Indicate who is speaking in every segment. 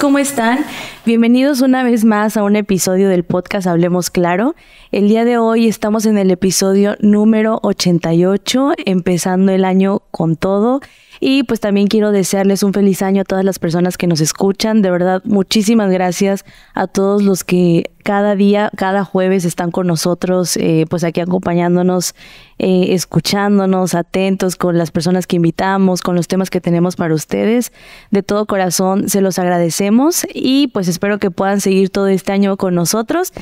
Speaker 1: ¿cómo están? Bienvenidos una vez más a un episodio del podcast Hablemos Claro. El día de hoy estamos en el episodio número 88, empezando el año con todo. Y pues también quiero desearles un feliz año a todas las personas que nos escuchan. De verdad, muchísimas gracias a todos los que cada día, cada jueves están con nosotros, eh, pues aquí acompañándonos, eh, escuchándonos, atentos con las personas que invitamos, con los temas que tenemos para ustedes. De todo corazón se los agradecemos y pues espero que puedan seguir todo este año con nosotros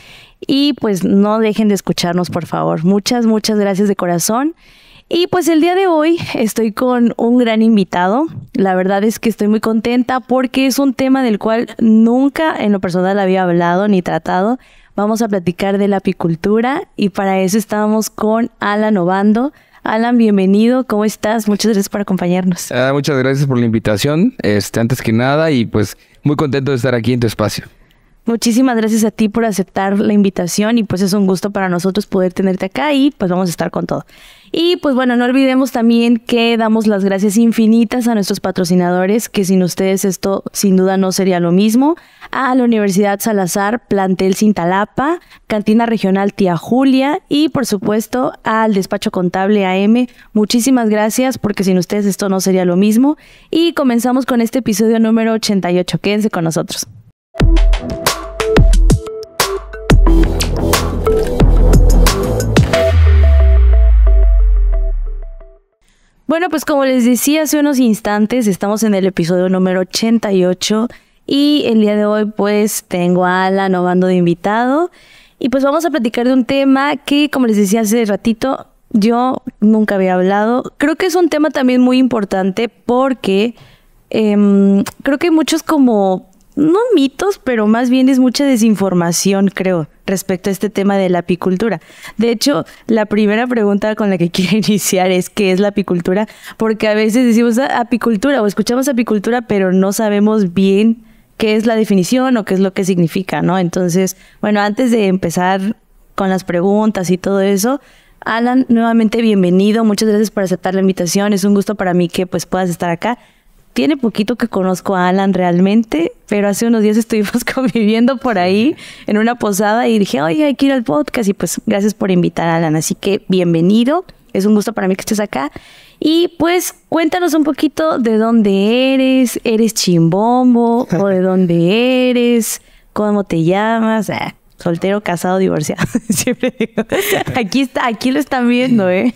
Speaker 1: y pues no dejen de escucharnos, por favor. Muchas, muchas gracias de corazón. Y pues el día de hoy estoy con un gran invitado. La verdad es que estoy muy contenta porque es un tema del cual nunca en lo personal había hablado ni tratado. Vamos a platicar de la apicultura y para eso estamos con Alan Obando. Alan, bienvenido, ¿cómo estás? Muchas gracias por acompañarnos.
Speaker 2: Ah, muchas gracias por la invitación, este, antes que nada, y pues muy contento de estar aquí en tu espacio.
Speaker 1: Muchísimas gracias a ti por aceptar la invitación y pues es un gusto para nosotros poder tenerte acá y pues vamos a estar con todo. Y pues bueno, no olvidemos también que damos las gracias infinitas a nuestros patrocinadores, que sin ustedes esto sin duda no sería lo mismo. A la Universidad Salazar, Plantel Cintalapa, Cantina Regional Tía Julia y por supuesto al Despacho Contable AM. Muchísimas gracias porque sin ustedes esto no sería lo mismo. Y comenzamos con este episodio número 88. Quédense con nosotros. Bueno, pues como les decía hace unos instantes, estamos en el episodio número 88 y el día de hoy pues tengo a Alan Obando de invitado y pues vamos a platicar de un tema que como les decía hace ratito yo nunca había hablado. Creo que es un tema también muy importante porque em, creo que muchos como no mitos, pero más bien es mucha desinformación, creo, respecto a este tema de la apicultura. De hecho, la primera pregunta con la que quiero iniciar es qué es la apicultura, porque a veces decimos ah, apicultura o escuchamos apicultura, pero no sabemos bien qué es la definición o qué es lo que significa, ¿no? Entonces, bueno, antes de empezar con las preguntas y todo eso, Alan, nuevamente bienvenido, muchas gracias por aceptar la invitación, es un gusto para mí que pues puedas estar acá tiene poquito que conozco a Alan realmente, pero hace unos días estuvimos conviviendo por ahí en una posada y dije, oye, hay que ir al podcast y pues gracias por invitar a Alan. Así que bienvenido, es un gusto para mí que estés acá. Y pues cuéntanos un poquito de dónde eres, eres chimbombo o de dónde eres, cómo te llamas. Ah, soltero, casado, divorciado. Siempre digo. Aquí está, aquí lo están viendo, ¿eh?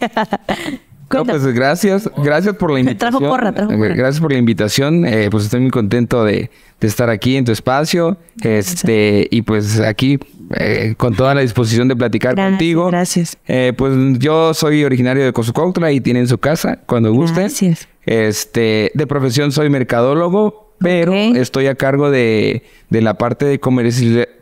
Speaker 2: No, pues gracias, gracias por la invitación. Eh, gracias por la invitación. Eh, pues estoy muy contento de, estar aquí en tu espacio. Este, y pues aquí eh, con toda la disposición de platicar contigo. Gracias. pues yo soy originario de Cozucotla y tienen su casa cuando guste. Gracias. Este, de profesión soy mercadólogo, pero estoy a cargo de, la parte de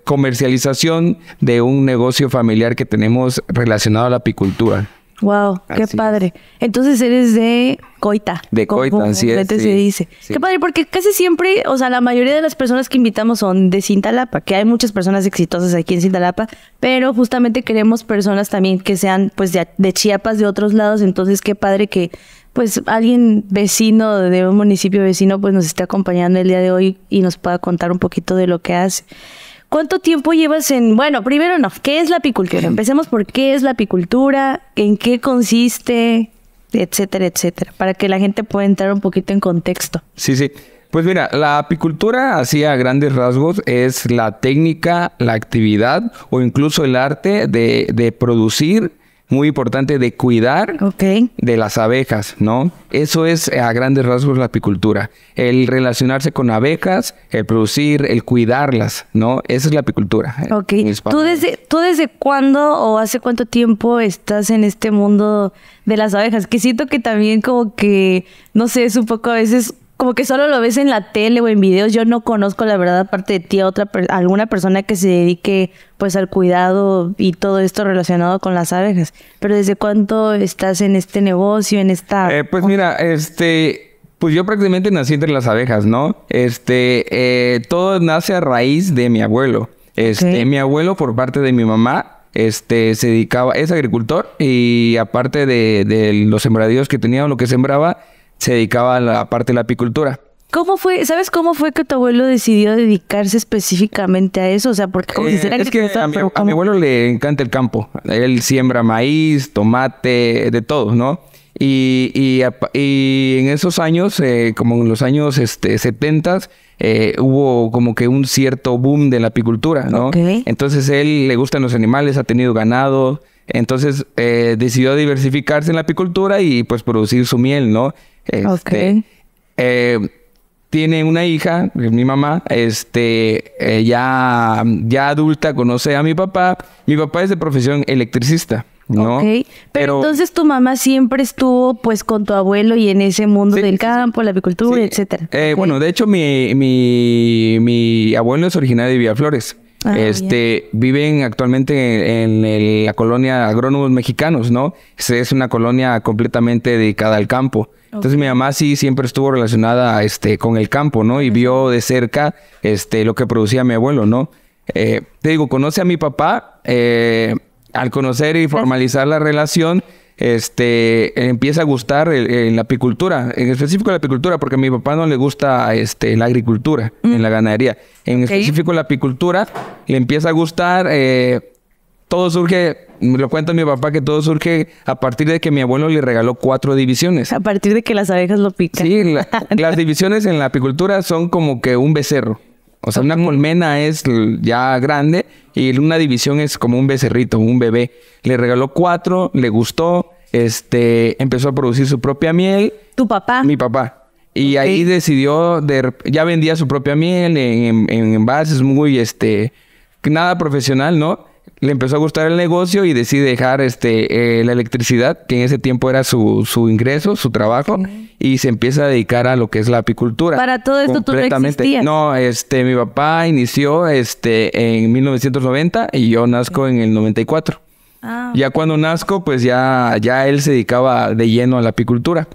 Speaker 2: comercialización de un negocio familiar que tenemos relacionado a la apicultura.
Speaker 1: Wow, qué padre. Entonces eres de Coita. De Coita, así es. se dice. Qué padre, porque casi siempre, o sea, la mayoría de las personas que invitamos son de Cintalapa, que hay muchas personas exitosas aquí en Cintalapa, pero justamente queremos personas también que sean, pues, de, Chiapas, de otros lados. Entonces, qué padre que, pues, alguien vecino de un municipio vecino, pues, nos esté acompañando el día de hoy y nos pueda contar un poquito de lo que hace. ¿Cuánto tiempo llevas en, bueno, primero no, ¿qué es la apicultura? Empecemos por qué es la apicultura, en qué consiste, etcétera, etcétera, para que la gente pueda entrar un poquito en contexto.
Speaker 2: Sí, sí. Pues mira, la apicultura, así a grandes rasgos, es la técnica, la actividad o incluso el arte de, de producir muy importante de cuidar de las abejas, ¿no? Eso es eh, a grandes rasgos la apicultura. El relacionarse con abejas, el producir, el cuidarlas, ¿no? Esa es la apicultura.
Speaker 1: Eh, ok. ¿Tú desde, ¿Tú desde cuándo o hace cuánto tiempo estás en este mundo de las abejas? Que siento que también como que, no sé, es un poco a veces como que solo lo ves en la tele o en videos. Yo no conozco la verdad aparte de ti a otra alguna persona que se dedique pues al cuidado y todo esto relacionado con las abejas. Pero ¿desde cuánto estás en este negocio, en esta? Eh,
Speaker 2: pues mira, este pues yo prácticamente nací entre las abejas, ¿no? Este, eh, todo nace a raíz de mi abuelo. Este, mi abuelo por parte de mi mamá este, se dedicaba, es agricultor y aparte de, de los sembradíos que tenía o lo que sembraba, se dedicaba a la parte de la apicultura.
Speaker 1: ¿Cómo fue? ¿Sabes cómo fue que tu abuelo decidió dedicarse específicamente a eso? O sea, porque como eh, es que a
Speaker 2: mi, abuelo le encanta el campo. Él siembra maíz, tomate, de todo, ¿no? Y, y, en esos años, eh, como en los años este, 70, eh, hubo como que un cierto boom de la apicultura, ¿no? Entonces él le gustan los animales, ha tenido ganado, entonces eh, decidió diversificarse en la apicultura y pues producir su miel, ¿no? Este, eh, tiene una hija, mi mamá, este, eh, ya, ya adulta, conoce a mi papá. Mi papá es de profesión electricista. ¿no? Ok. Pero, entonces
Speaker 1: tu mamá siempre estuvo pues con tu abuelo y en ese mundo del campo, la apicultura, etc. etcétera.
Speaker 2: Bueno, de hecho mi, mi abuelo es originario de Villaflores. Ah, este, viven actualmente en, la colonia Agrónomos Mexicanos, ¿no? Es una colonia completamente dedicada al campo. Entonces mi mamá sí siempre estuvo relacionada este, con el campo, ¿no? Y vio de cerca este, lo que producía mi abuelo, ¿no? Eh, te digo, conoce a mi papá, eh, al conocer y formalizar la relación, este, empieza a gustar en la apicultura, en específico la apicultura, porque a mi papá no le gusta este, la agricultura en mm. la ganadería. En específico la apicultura le empieza a gustar, eh, todo surge me lo cuenta mi papá que todo surge a partir de que mi abuelo le regaló cuatro divisiones. A partir de que las abejas lo pican. Sí, las divisiones en la apicultura son como que un becerro. O sea, una colmena es ya grande y una división es como un becerrito, un bebé. Le regaló cuatro, le gustó, este, empezó a producir su propia miel. ¿Tu papá? Mi papá. Y ahí decidió, de, ya vendía su propia miel en, en, en envases muy, este, nada profesional, ¿no? le empezó a gustar el negocio y decide dejar este, eh, la electricidad, que en ese tiempo era su, ingreso, su trabajo, y se empieza a dedicar a lo que es la apicultura. Para todo esto tú no existías. No, este, mi papá inició este, en 1990 y yo nazco en el 94. Ah, ya cuando nazco, pues ya, ya él se dedicaba de lleno a la apicultura.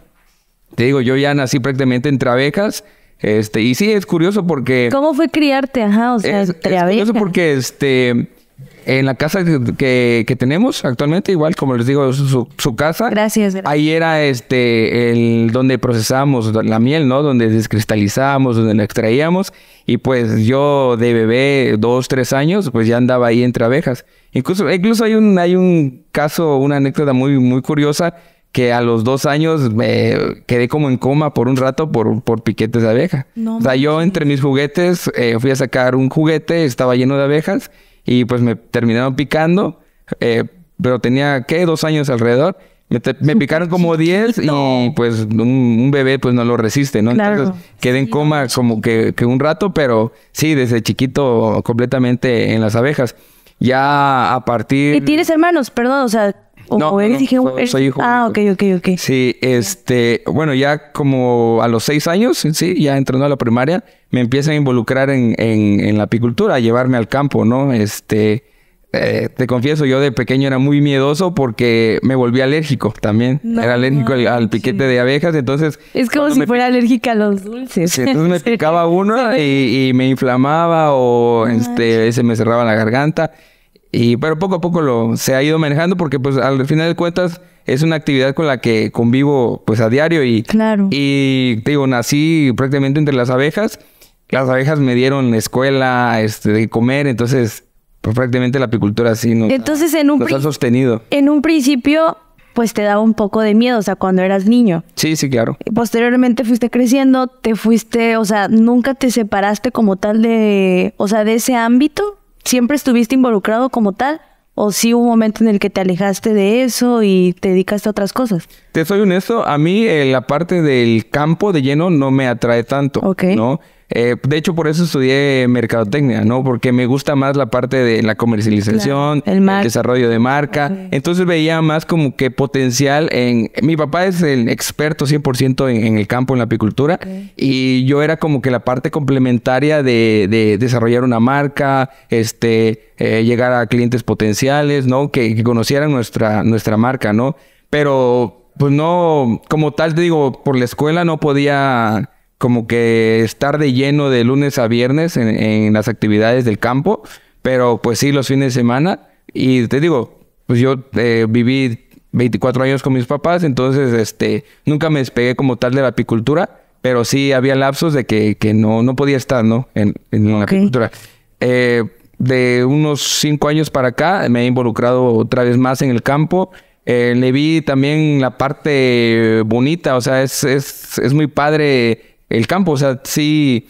Speaker 2: Te digo, yo ya nací prácticamente entre abejas. Este, y sí, es curioso porque...
Speaker 1: ¿Cómo fue criarte? Ajá, o sea, es, curioso
Speaker 2: porque este en la casa que, que, tenemos actualmente, igual como les digo, su, su casa.
Speaker 1: Gracias, gracias,
Speaker 2: Ahí era este el donde procesábamos la miel, ¿no? Donde descristalizábamos, donde la extraíamos. Y pues yo de bebé, dos, tres años, pues ya andaba ahí entre abejas. Incluso, incluso hay un, hay un caso, una anécdota muy, muy curiosa, que a los dos años me quedé como en coma por un rato por, por piquetes de abeja. o sea, yo entre mis juguetes eh, fui a sacar un juguete, estaba lleno de abejas y pues me terminaron picando, eh, pero tenía, ¿qué? Dos años alrededor. Me, picaron como diez y pues un, bebé pues no lo resiste, ¿no? quedé en coma como que, que un rato, pero sí, desde chiquito completamente en las abejas ya a partir... ¿Y
Speaker 1: tienes hermanos? Perdón, o sea, no, eres
Speaker 2: ah, ok, ok, ok. Sí, este, bueno, ya como a los seis años, sí, ya entrando a la primaria, me empiezan a involucrar en, en, la apicultura, a llevarme al campo, ¿no? Este, eh, te confieso, yo de pequeño era muy miedoso porque me volví alérgico también. era alérgico al, piquete de abejas, entonces...
Speaker 1: Es como si me... fuera alérgica a los dulces. entonces me
Speaker 2: picaba uno y, y, me inflamaba o este, se me cerraba la garganta. Y, pero poco a poco lo, se ha ido manejando porque pues al final de cuentas es una actividad con la que convivo pues a diario y, claro. y te digo, nací prácticamente entre las abejas. Las abejas me dieron escuela, este, de comer, entonces pues prácticamente la apicultura sí nos, entonces, en un ha sostenido.
Speaker 1: En un principio pues te daba un poco de miedo, o sea, cuando eras niño.
Speaker 2: Sí, sí, claro. Y,
Speaker 1: Posteriormente fuiste creciendo, te fuiste, o sea, nunca te separaste como tal de, o sea, de ese ámbito. ¿Siempre estuviste involucrado como tal? ¿O sí hubo un momento en el que te alejaste de eso y te dedicaste a otras cosas?
Speaker 2: Te soy honesto, a mí eh, la parte del campo de lleno no me atrae tanto, ¿no? Eh, de hecho, por eso estudié mercadotecnia, ¿no? Porque me gusta más la parte de la comercialización, el, desarrollo de marca. Entonces veía más como que potencial en... Mi papá es el experto 100% en, el campo, en la apicultura, y yo era como que la parte complementaria de, desarrollar una marca, este, eh, llegar a clientes potenciales, ¿no? Que, conocieran nuestra, nuestra marca, ¿no? Pero, pues no, como tal digo, por la escuela no podía como que estar de lleno de lunes a viernes en, las actividades del campo, pero pues sí los fines de semana. Y te digo, pues yo eh, viví 24 años con mis papás, entonces este, nunca me despegué como tal de la apicultura, pero sí había lapsos de que, que no, no podía estar, ¿no? En, en la apicultura. Eh, de unos 5 años para acá me he involucrado otra vez más en el campo. Eh, le vi también la parte bonita, o sea, es, es, es muy padre el campo. O sea, sí,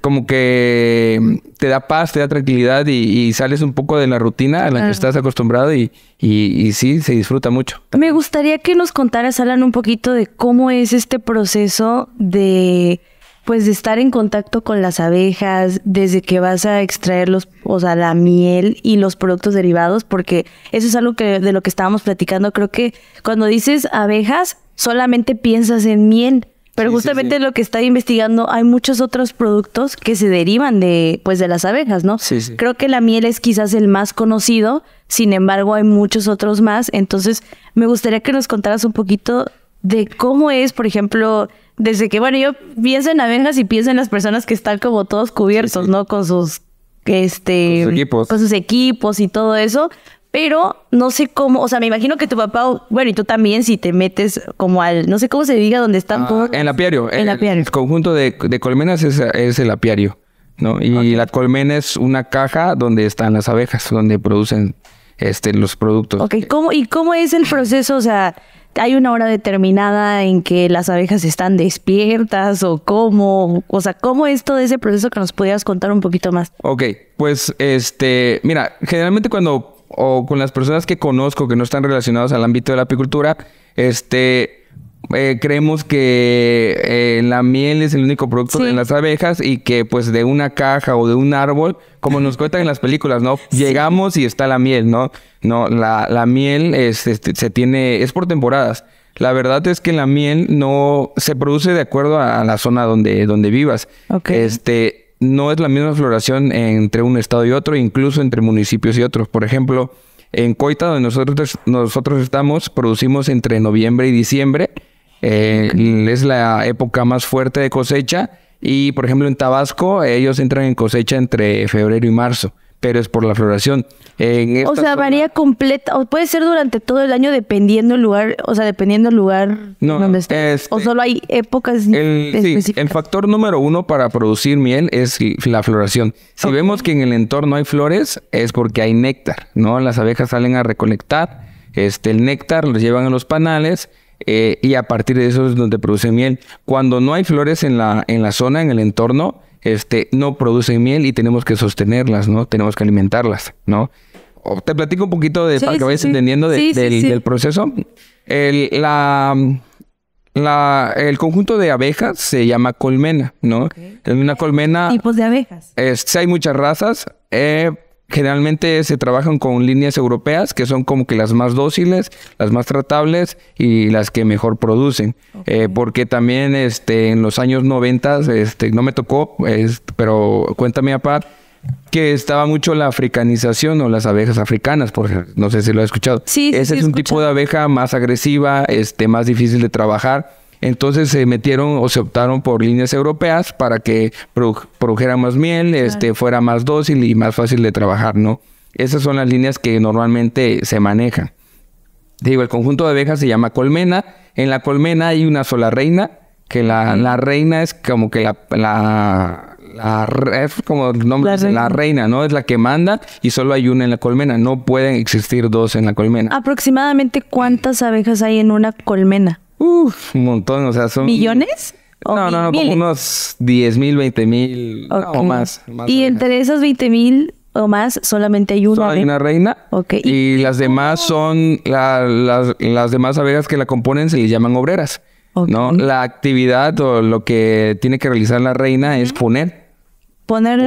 Speaker 2: como que mm, te da paz, te da tranquilidad y, sales un poco de la rutina a la que estás acostumbrado y, y, sí, se disfruta mucho.
Speaker 1: Me gustaría que nos contaras, Alan, un poquito de cómo es este proceso de pues de estar en contacto con las abejas, desde que vas a extraer los, o sea, la miel y los productos derivados, porque eso es algo que de lo que estábamos platicando. Creo que cuando dices abejas, solamente piensas en miel, pero justamente lo que está investigando, hay muchos otros productos que se derivan de, pues, de las abejas, ¿no? Creo que la miel es quizás el más conocido, sin embargo, hay muchos otros más. Entonces, me gustaría que nos contaras un poquito de cómo es, por ejemplo, desde que, bueno, yo pienso en abejas y pienso en las personas que están como todos cubiertos, ¿no? Con sus este, con sus, equipos. con sus equipos y todo eso, pero no sé cómo, o sea, me imagino que tu papá, bueno, y tú también, si te metes como al, no sé cómo se diga, donde están ah, todos.
Speaker 2: En apiario. En el, eh, apiario. El conjunto de, colmenas es, el apiario, ¿no? Y la colmena es una caja donde están las abejas, donde producen este, los productos. Ok,
Speaker 1: ¿Cómo, ¿y cómo es el proceso? O sea, ¿hay una hora determinada en que las abejas están despiertas o cómo? O sea, ¿cómo es todo ese proceso que nos pudieras contar un poquito más?
Speaker 2: Ok, pues este, mira, generalmente cuando o con las personas que conozco que no están relacionadas al ámbito de la apicultura, este, eh, creemos que eh, la miel es el único producto de en las abejas y que pues de una caja o de un árbol, como nos cuentan en las películas, ¿no? Llegamos y está la miel, ¿no? No, la, la miel es, este, se tiene, es por temporadas. La verdad es que la miel no se produce de acuerdo a, la zona donde, donde vivas. Okay. Este, no es la misma floración entre un estado y otro, incluso entre municipios y otros. Por ejemplo, en Coita, donde nosotros, nosotros estamos, producimos entre noviembre y diciembre. Eh, es la época más fuerte de cosecha. Y por ejemplo, en Tabasco, ellos entran en cosecha entre febrero y marzo pero es por la floración. o sea, varía
Speaker 1: completa, o puede ser durante todo el año dependiendo el lugar, o sea, dependiendo el lugar donde estés. o este, solo hay épocas el, específicas.
Speaker 2: el factor número uno para producir miel es la floración. Si vemos que en el entorno hay flores, es porque hay néctar, ¿no? Las abejas salen a recolectar este, el néctar, lo llevan a los panales. Eh, y a partir de eso es donde produce miel. Cuando no hay flores en la, en la zona, en el entorno, este, no producen miel y tenemos que sostenerlas, ¿no? Tenemos que alimentarlas, ¿no? te platico un poquito de, para que vayas entendiendo del, proceso. El, la, la, el conjunto de abejas se llama colmena, ¿no? Okay. Una colmena... ¿Tipos de abejas? hay muchas razas. Eh, Generalmente se trabajan con líneas europeas, que son como que las más dóciles, las más tratables y las que mejor producen. Eh, porque también este, en los años 90, este, no me tocó, pero cuéntame aparte, que estaba mucho la africanización o las abejas africanas, por no sé si lo has escuchado. Sí, Ese es un tipo de abeja más agresiva, este, más difícil de trabajar entonces se metieron o se optaron por líneas europeas para que produjera más miel, este, fuera más dócil y más fácil de trabajar, ¿no? Esas son las líneas que normalmente se manejan. Digo, el conjunto de abejas se llama colmena. En la colmena hay una sola reina, que la, reina es como que la, la, como el nombre, la reina, ¿no? Es la que manda y solo hay una en la colmena. No pueden existir dos en la colmena.
Speaker 1: ¿Aproximadamente cuántas abejas hay en una colmena? un
Speaker 2: montón, o sea, son... ¿Millones? No, no, no, unos 10 mil, 20 mil o más, Y
Speaker 1: entre esos 20 mil o más solamente hay una. hay una
Speaker 2: reina. Y, las demás oh. son, las, demás abejas que la componen se les llaman obreras. ¿no? La actividad o lo que tiene que realizar la reina es poner
Speaker 1: Poner,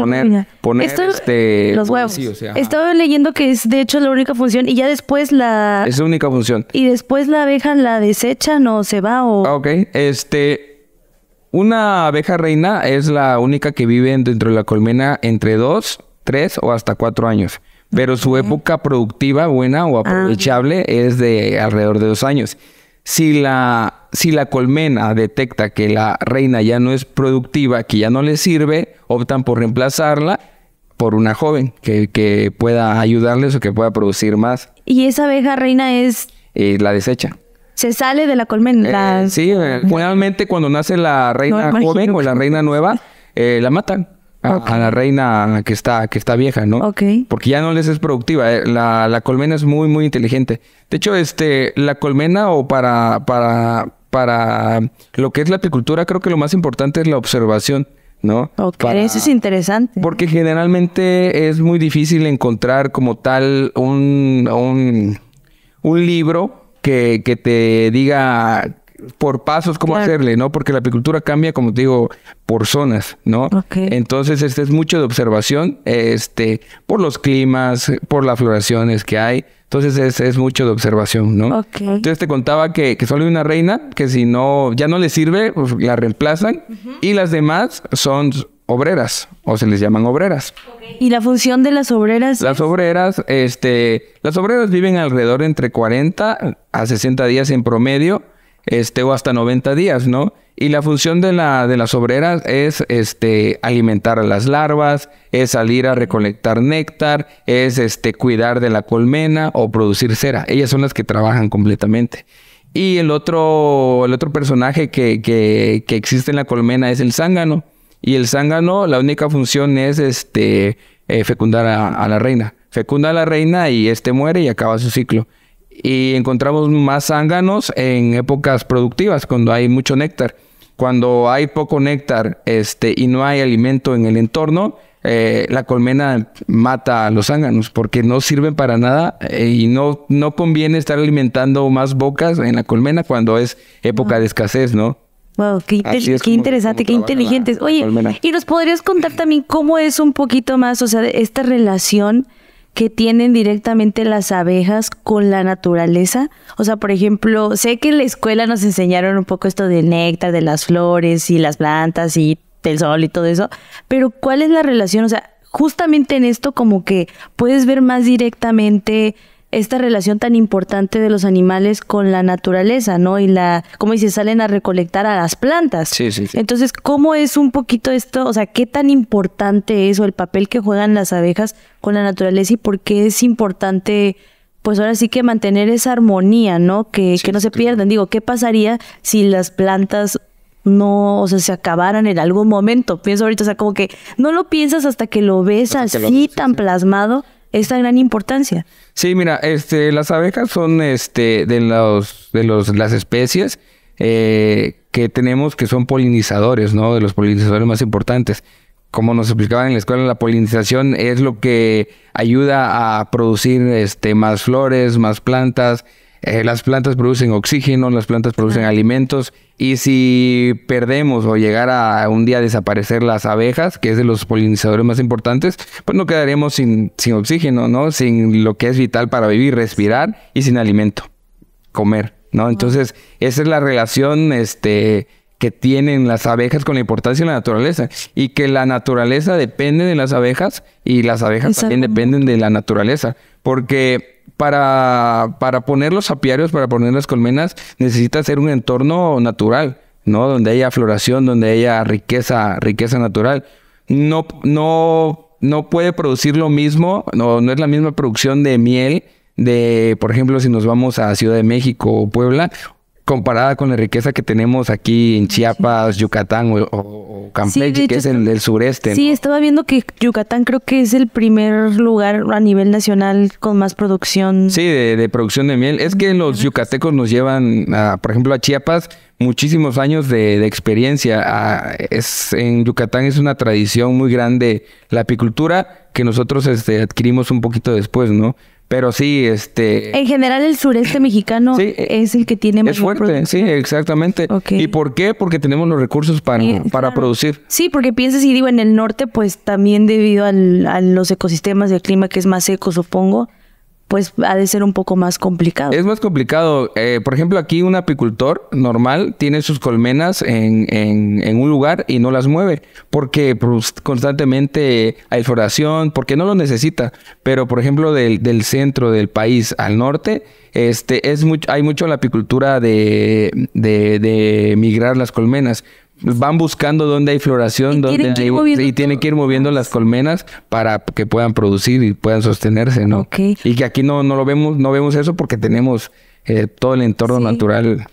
Speaker 1: este, los pues, huevos. Estaba leyendo que es de hecho la única función y ya después la... Es
Speaker 2: la única función.
Speaker 1: Y después la abeja la desechan o se va o... Ah, ok,
Speaker 2: este... Una abeja reina es la única que vive dentro de la colmena entre dos tres o hasta cuatro años. Pero su época productiva, buena o ah, aprovechable es de alrededor de dos años. Si la, si la colmena detecta que la reina ya no es productiva, que ya no le sirve, optan por reemplazarla por una joven que, pueda ayudarles o que pueda producir más.
Speaker 1: ¿Y esa abeja reina es...?
Speaker 2: Eh, la desecha.
Speaker 1: Se sale de la colmena. Eh, sí,
Speaker 2: eh, generalmente cuando nace la reina joven o la reina nueva, la matan a, la ah. reina que está, que está vieja, ¿no? Ok. Porque ya no les es productiva. Eh. La, colmena es muy, muy inteligente. De hecho, este, la colmena o para, para, para lo que es la apicultura, creo que lo más importante es la observación. ¿no? Ok,
Speaker 1: eso es interesante.
Speaker 2: Porque generalmente es muy difícil encontrar como tal un, un, libro que, que, te diga por pasos cómo hacerle, ¿no? Porque la apicultura cambia, como te digo, por zonas, ¿no? Entonces, este es mucho de observación, este, por los climas, por las floraciones que hay. Entonces, es, es mucho de observación, ¿no? Entonces, te contaba que, solo hay una reina, que si no, ya no le sirve, pues, la reemplazan. Y las demás son obreras o se les llaman obreras.
Speaker 1: ¿Y la función de las obreras?
Speaker 2: Las obreras, este, las obreras viven alrededor entre 40 a 60 días en promedio este, o hasta 90 días, ¿no? Y la función de, las obreras es este, alimentar a las larvas, es salir a recolectar néctar, es este, cuidar de la colmena o producir cera. Ellas son las que trabajan completamente. Y el otro, personaje que, existe en la colmena es el zángano. Y el zángano, la única función es este, eh, fecundar a, a la reina. Fecunda a la reina y este muere y acaba su ciclo y encontramos más zánganos en épocas productivas, cuando hay mucho néctar. Cuando hay poco néctar este, y no hay alimento en el entorno, eh, la colmena mata a los ánganos porque no sirven para nada eh, y no, no conviene estar alimentando más bocas en la colmena cuando es época ah. de escasez, ¿no?
Speaker 1: Wow, qué, interesante, qué inteligentes. Oye, y nos podrías contar también cómo es un poquito más, o sea, esta relación que tienen directamente las abejas con la naturaleza? O sea, por ejemplo, sé que en la escuela nos enseñaron un poco esto de néctar, de las flores y las plantas y del sol y todo eso, pero ¿cuál es la relación? O sea, justamente en esto como que puedes ver más directamente esta relación tan importante de los animales con la naturaleza, ¿no? Y la, como dice, salen a recolectar a las plantas. Sí, sí, Entonces, ¿cómo es un poquito esto? O sea, ¿qué tan importante es o el papel que juegan las abejas con la naturaleza y por qué es importante? Pues ahora sí que mantener esa armonía, ¿no? Que, que no se pierdan. Digo, ¿qué pasaría si las plantas no, o sea, se acabaran en algún momento. Pienso ahorita, o sea, como que no lo piensas hasta que lo ves así tan plasmado esta gran importancia.
Speaker 2: Sí, mira, este, las abejas son este, de, los, de los, las especies eh, que tenemos que son polinizadores, ¿no? De los polinizadores más importantes. Como nos explicaban en la escuela, la polinización es lo que ayuda a producir este, más flores, más plantas, eh, las plantas producen oxígeno, las plantas producen alimentos y si perdemos o llegara un día a desaparecer las abejas, que es de los polinizadores más importantes, pues no quedaremos sin, sin oxígeno, ¿no? Sin lo que es vital para vivir, respirar y sin alimento, comer, ¿no? Entonces, esa es la relación, este, que tienen las abejas con la importancia de la naturaleza y que la naturaleza depende de las abejas y las abejas también dependen de la naturaleza porque para, para poner los apiarios, para poner las colmenas, necesita ser un entorno natural, ¿no? Donde haya floración, donde haya riqueza, riqueza natural. No, no, no puede producir lo mismo, no, no es la misma producción de miel de, por ejemplo, si nos vamos a Ciudad de México o Puebla, comparada con la riqueza que tenemos aquí en Chiapas, Yucatán o, o, Campeche, que es el del sureste. Sí,
Speaker 1: estaba viendo que Yucatán creo que es el primer lugar a nivel nacional con más producción.
Speaker 2: Sí, de, producción de miel. Es que mm, los yucatecos nos llevan, por ejemplo, a Chiapas muchísimos años de, experiencia. es, en Yucatán es una tradición muy grande la apicultura que nosotros este, adquirimos un poquito después, ¿no? Pero sí, este... En
Speaker 1: general el sureste mexicano es el que tiene más... Es
Speaker 2: fuerte, sí, exactamente. ¿Y por qué? Porque tenemos los recursos para, para producir.
Speaker 1: Sí, porque piensas si digo, en el norte pues también debido al, a los ecosistemas y el clima que es más seco, supongo, pues ha de ser un poco más complicado.
Speaker 2: Es más complicado. Eh, por ejemplo, aquí un apicultor normal tiene sus colmenas en, un lugar y no las mueve porque pues, constantemente hay floración, porque no lo necesita. Pero, por ejemplo, del, centro del país al norte, este, es mucho, hay mucho la apicultura de, de migrar las colmenas van buscando dónde hay floración, y dónde hay, y tienen que ir moviendo las colmenas para que puedan producir y puedan sostenerse, ¿no? Y que aquí no, no lo vemos, no vemos eso porque tenemos eh, todo el entorno natural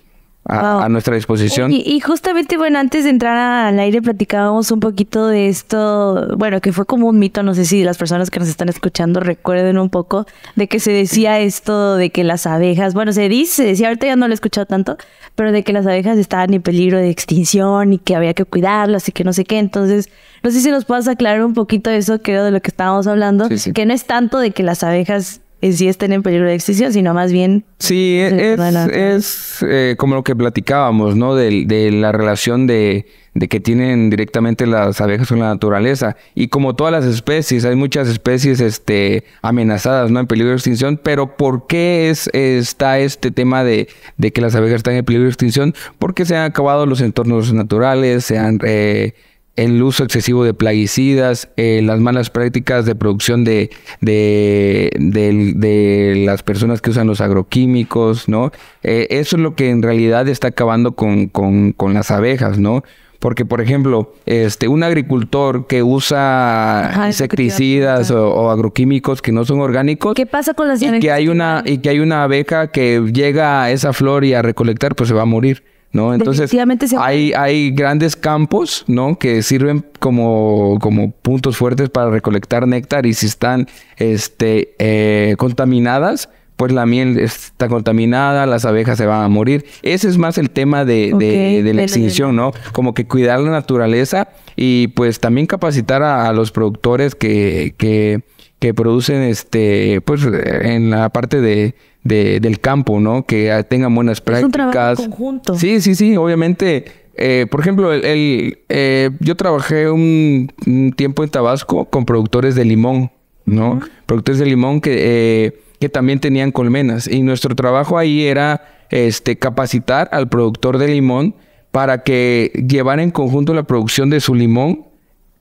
Speaker 2: a, nuestra disposición.
Speaker 1: Y, justamente, bueno, antes de entrar al aire platicábamos un poquito de esto, bueno, que fue como un mito, no sé si las personas que nos están escuchando recuerden un poco, de que se decía esto de que las abejas, bueno, se dice, si ahorita ya no lo he escuchado tanto, pero de que las abejas estaban en peligro de extinción y que había que cuidarlas y que no sé qué. Entonces, no sé si nos puedas aclarar un poquito eso, creo, de lo que estábamos hablando, que no es tanto de que las abejas eh, si están en peligro de extinción, sino más bien... Sí, es, eh,
Speaker 2: como lo que platicábamos, ¿no? De, de la relación de, que tienen directamente las abejas con la naturaleza. Y como todas las especies, hay muchas especies este, amenazadas, ¿no? En peligro de extinción. Pero ¿por qué es, está este tema de, de que las abejas están en peligro de extinción? Porque se han acabado los entornos naturales, se han... Eh, el uso excesivo de plaguicidas, eh, las malas prácticas de producción de, de, de, las personas que usan los agroquímicos, ¿no? Eh, eso es lo que en realidad está acabando con, con, con, las abejas, ¿no? Porque, por ejemplo, este, un agricultor que usa insecticidas o, agroquímicos que no son orgánicos.
Speaker 1: ¿Qué pasa con las y que
Speaker 2: hay una Y que hay una abeja que llega a esa flor y a recolectar, pues se va a morir. ¿no? Entonces, hay, hay grandes campos, ¿no? Que sirven como, como puntos fuertes para recolectar néctar y si están este, eh, contaminadas, pues la miel está contaminada, las abejas se van a morir. Ese es más el tema de, la extinción, ¿no? Como que cuidar la naturaleza y pues también capacitar a, los productores que, que, que producen, este, pues en la parte de del campo, ¿no? Que tengan buenas prácticas. Es Sí, sí, sí, obviamente. Eh, por ejemplo, el, eh, yo trabajé un, tiempo en Tabasco con productores de limón, ¿no? Productores de limón que, eh, que también tenían colmenas. Y nuestro trabajo ahí era este, capacitar al productor de limón para que llevara en conjunto la producción de su limón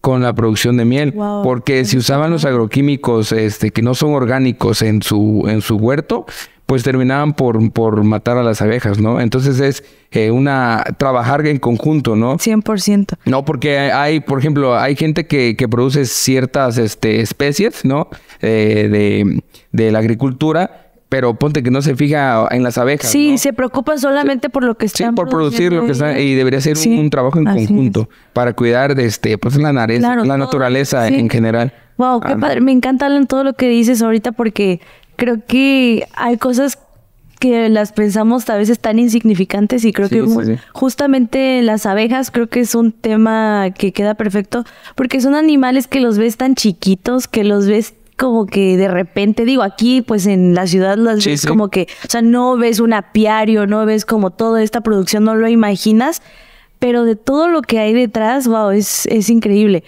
Speaker 2: con la producción de miel, porque si usaban los agroquímicos este, que no son orgánicos en su, en su huerto, pues terminaban por, por matar a las abejas, ¿no? Entonces es eh, una trabajar en conjunto, ¿no? 100%. No, porque hay, por ejemplo, hay gente que, produce ciertas este, especies, ¿no? Eh, de, la agricultura pero ponte que no se fija en las abejas.
Speaker 1: Sí, se preocupan solamente por lo que están. Sí, por producir lo que están. Y
Speaker 2: debería ser un, trabajo en conjunto para cuidar de este, pues la, nariz, la naturaleza en general. Wow, qué ah. padre. Me
Speaker 1: encanta todo lo que dices ahorita porque creo que hay cosas que las pensamos a veces tan insignificantes y creo que justamente las abejas creo que es un tema que queda perfecto porque son animales que los ves tan chiquitos, que los ves como que de repente, digo, aquí pues en la ciudad las ves como que, o sea, no ves un apiario, no ves como toda esta producción, no lo imaginas, pero de todo lo que hay detrás, wow, es, es increíble.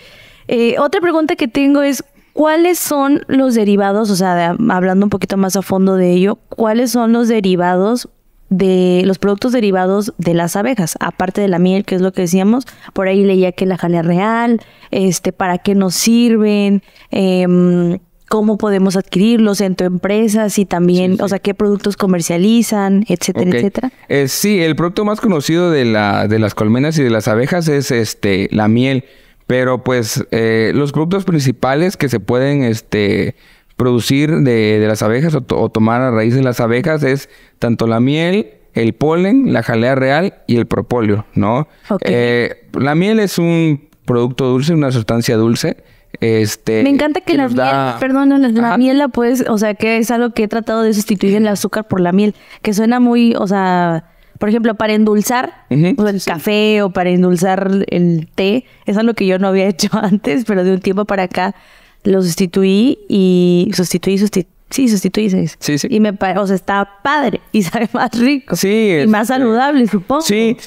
Speaker 1: Eh, otra pregunta que tengo es, ¿Cuáles son los derivados, o sea, hablando un poquito más a fondo de ello, cuáles son los derivados de los productos derivados de las abejas, aparte de la miel, que es lo que decíamos, por ahí leía que la jalea real, este, para qué nos sirven, em, cómo podemos adquirirlos en tu empresa, también, o sea, qué productos comercializan, etcétera, etcétera.
Speaker 2: Eh, sí, el producto más conocido de, la, de las colmenas y de las abejas es este, la miel. Pero pues eh, los productos principales que se pueden este, producir de, de las abejas o, tomar a raíz de las abejas es tanto la miel, el polen, la jalea real y el propóleo, ¿no? Eh, la miel es un producto dulce, una sustancia dulce. Este, Me encanta que, la miel, perdón,
Speaker 1: la, miel la puedes, o sea, que es algo que he tratado de sustituir el azúcar por la miel, que suena muy, o sea, por ejemplo, para endulzar el café o para endulzar el té, es lo que yo no había hecho antes, pero de un tiempo para acá lo sustituí y sustituí, sustituí. Sí, sustituí Sí, sí. Y me o sea, está padre y sabe más rico. Sí. y más este, saludable, supongo. Sí,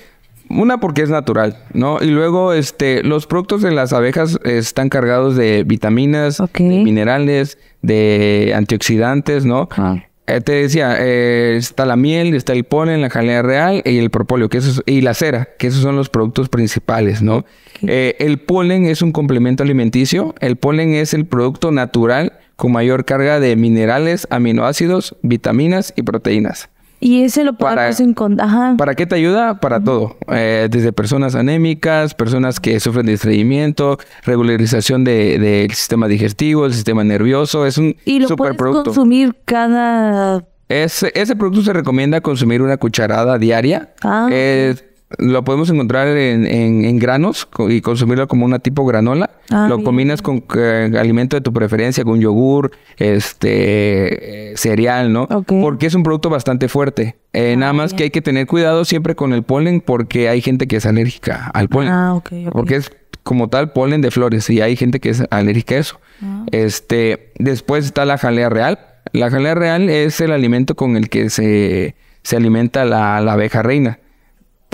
Speaker 2: una porque es natural, ¿no? Y luego, este, los productos de las abejas están cargados de vitaminas, de minerales, de antioxidantes, ¿no? Ah. Eh, te decía, eh, está la miel, está el polen, la jalea real y el propóleo, que y la cera, que esos son los productos principales, ¿no? Eh, el polen es un complemento alimenticio. El polen es el producto natural con mayor carga de minerales, aminoácidos, vitaminas y proteínas.
Speaker 1: Y ese lo podemos encontrar. ¿Para
Speaker 2: qué te ayuda? Para todo. Eh, desde personas anémicas, personas que sufren de estreñimiento, regularización del de, sistema digestivo, el sistema nervioso. Es un y lo puedes consumir
Speaker 1: cada.
Speaker 2: Ese, ese producto se recomienda consumir una cucharada diaria. Ah. Eh, lo podemos encontrar en, granos y consumirlo como una tipo granola. Ah, lo combinas con eh, alimento de tu preferencia, con yogur, este, eh, cereal, ¿no? Porque es un producto bastante fuerte. Eh, ah, nada más que hay que tener cuidado siempre con el polen porque hay gente que es alérgica al polen. Ah, Porque es como tal polen de flores y hay gente que es alérgica a eso. Ah, este, después está la jalea real. La jalea real es el alimento con el que se, se alimenta la abeja reina.